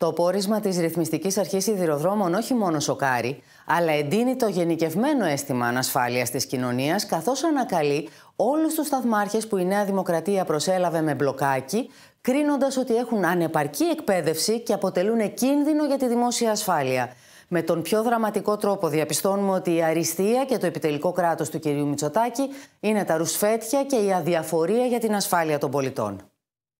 Το πόρισμα της Ρυθμιστικής Αρχής Σιδηροδρόμων όχι μόνο σοκάρει, αλλά εντείνει το γενικευμένο αίσθημα ανασφάλειας της κοινωνίας, καθώς ανακαλεί όλους τους σταθμάρχες που η Νέα Δημοκρατία προσέλαβε με μπλοκάκι, κρίνοντας ότι έχουν ανεπαρκή εκπαίδευση και αποτελούν κίνδυνο για τη δημόσια ασφάλεια. Με τον πιο δραματικό τρόπο διαπιστώνουμε ότι η αριστεία και το επιτελικό κράτος του κ. Μητσοτάκη είναι τα ρουσφέτια και η αδιαφορία για την ασφάλεια των πολιτών.